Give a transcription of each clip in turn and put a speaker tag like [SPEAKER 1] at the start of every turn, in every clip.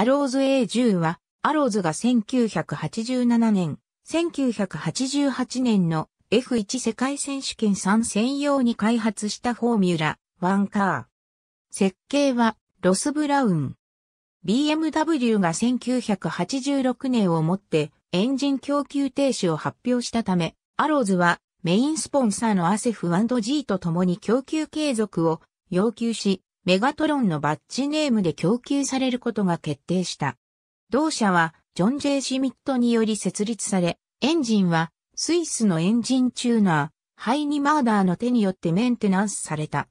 [SPEAKER 1] アローズ A10 は、アローズが1987年、1988年の F1 世界選手権3専用に開発したフォーミュラワンカー。設計はロス・ブラウン。BMW が1986年をもってエンジン供給停止を発表したため、アローズはメインスポンサーのアセフ &G と共に供給継続を要求し、メガトロンのバッジネームで供給されることが決定した。同社は、ジョン・ジェイ・シミットにより設立され、エンジンは、スイスのエンジンチューナー、ハイニ・マーダーの手によってメンテナンスされた。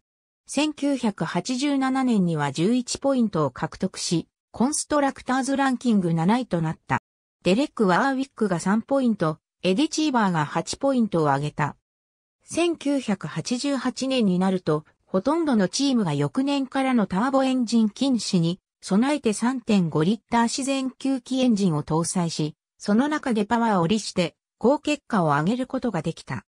[SPEAKER 1] 1987年には11ポイントを獲得し、コンストラクターズランキング7位となった。デレック・ワーウィックが3ポイント、エディ・チーバーが8ポイントを上げた。1988年になると、ほとんどのチームが翌年からのターボエンジン禁止に備えて3.5リッター自然吸気エンジンを搭載し、その中でパワーを利して高結果を上げることができた。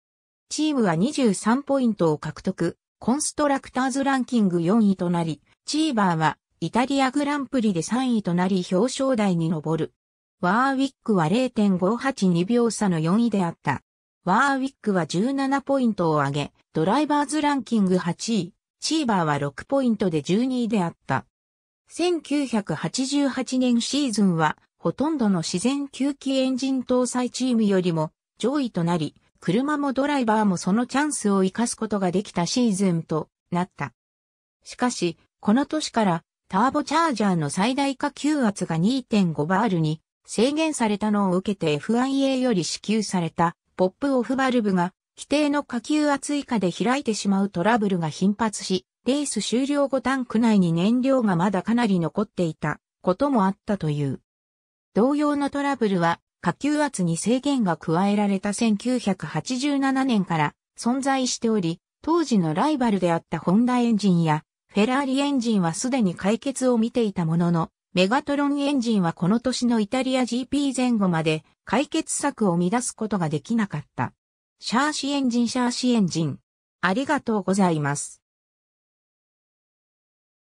[SPEAKER 1] チームは23ポイントを獲得、コンストラクターズランキング4位となり、チーバーはイタリアグランプリで3位となり表彰台に上る。ワーウィックは0.582秒差の4位であった。ワーウィックは17ポイントを上げ、ドライバーズランキング8位、チーバーは6ポイントで12位であった。1988年シーズンは、ほとんどの自然吸気エンジン搭載チームよりも上位となり、車もドライバーもそのチャンスを活かすことができたシーズンとなった。しかし、この年からターボチャージャーの最大下給圧が2.5バールに制限されたのを受けて FIA より支給されたポップオフバルブが、規定の下級圧以下で開いてしまうトラブルが頻発し、レース終了後タンク内に燃料がまだかなり残っていたこともあったという。同様のトラブルは下級圧に制限が加えられた1987年から存在しており、当時のライバルであったホンダエンジンやフェラーリエンジンはすでに解決を見ていたものの、メガトロンエンジンはこの年のイタリア GP 前後まで解決策を乱すことができなかった。シャーシエンジンシャーシエンジン。ありがとうございます。